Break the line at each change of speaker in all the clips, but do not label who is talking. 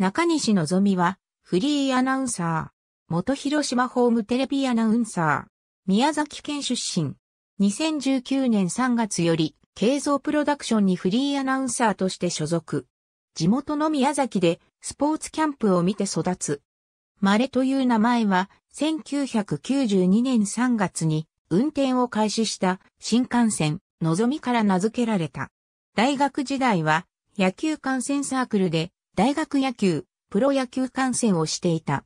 中西のぞみは、フリーアナウンサー。元広島ホームテレビアナウンサー。宮崎県出身。2019年3月より、慶造プロダクションにフリーアナウンサーとして所属。地元の宮崎で、スポーツキャンプを見て育つ。マレという名前は、1992年3月に、運転を開始した新幹線、のぞみから名付けられた。大学時代は、野球観戦サークルで、大学野球、プロ野球観戦をしていた。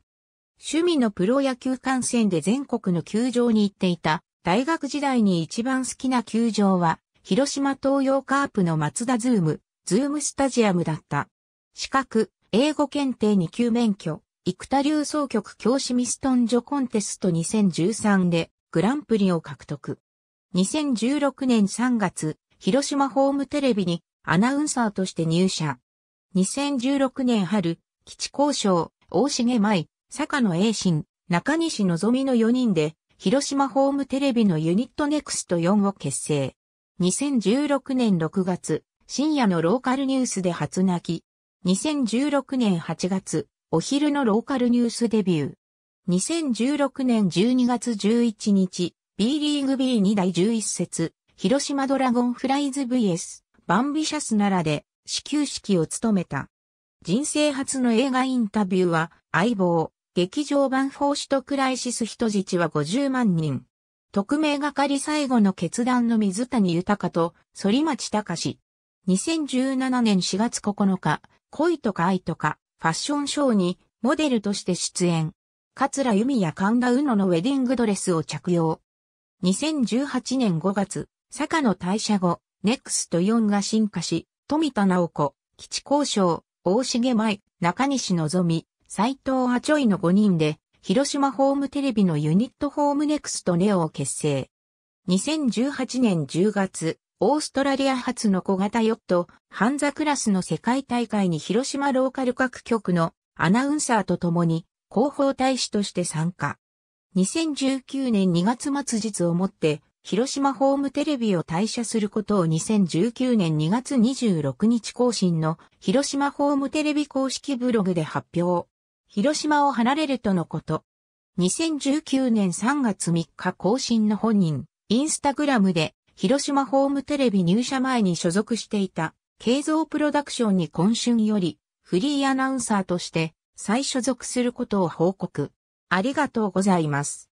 趣味のプロ野球観戦で全国の球場に行っていた。大学時代に一番好きな球場は、広島東洋カープの松田ズーム、ズームスタジアムだった。資格、英語検定2級免許、生田流総局教師ミストンジョコンテスト2013でグランプリを獲得。2016年3月、広島ホームテレビにアナウンサーとして入社。2016年春、基地交渉、大重舞、坂野栄心、中西のぞみの4人で、広島ホームテレビのユニットネクスト4を結成。2016年6月、深夜のローカルニュースで初泣き。2016年8月、お昼のローカルニュースデビュー。2016年12月11日、B リーグ B2 第11節、広島ドラゴンフライズ VS、バンビシャスならで、始球式を務めた。人生初の映画インタビューは、相棒、劇場版フォーシトクライシス人質は50万人。特命係最後の決断の水谷豊と、反町隆2017年4月9日、恋とか愛とか、ファッションショーに、モデルとして出演。桂由美や神田うののウェディングドレスを着用。2018年5月、坂の退社後、ネクスト4が進化し、富田直子、基地交渉、大重舞、中西み、斎藤あちょいの5人で、広島ホームテレビのユニットホームネクストネオを結成。2018年10月、オーストラリア発の小型ヨット、ハンザクラスの世界大会に広島ローカル各局のアナウンサーと共に広報大使として参加。2019年2月末日をもって広島ホームテレビを退社することを2019年2月26日更新の広島ホームテレビ公式ブログで発表。広島を離れるとのこと。2019年3月3日更新の本人、インスタグラムで広島ホームテレビ入社前に所属していた慶造プロダクションに今春よりフリーアナウンサーとして再所属することを報告。ありがとうございます。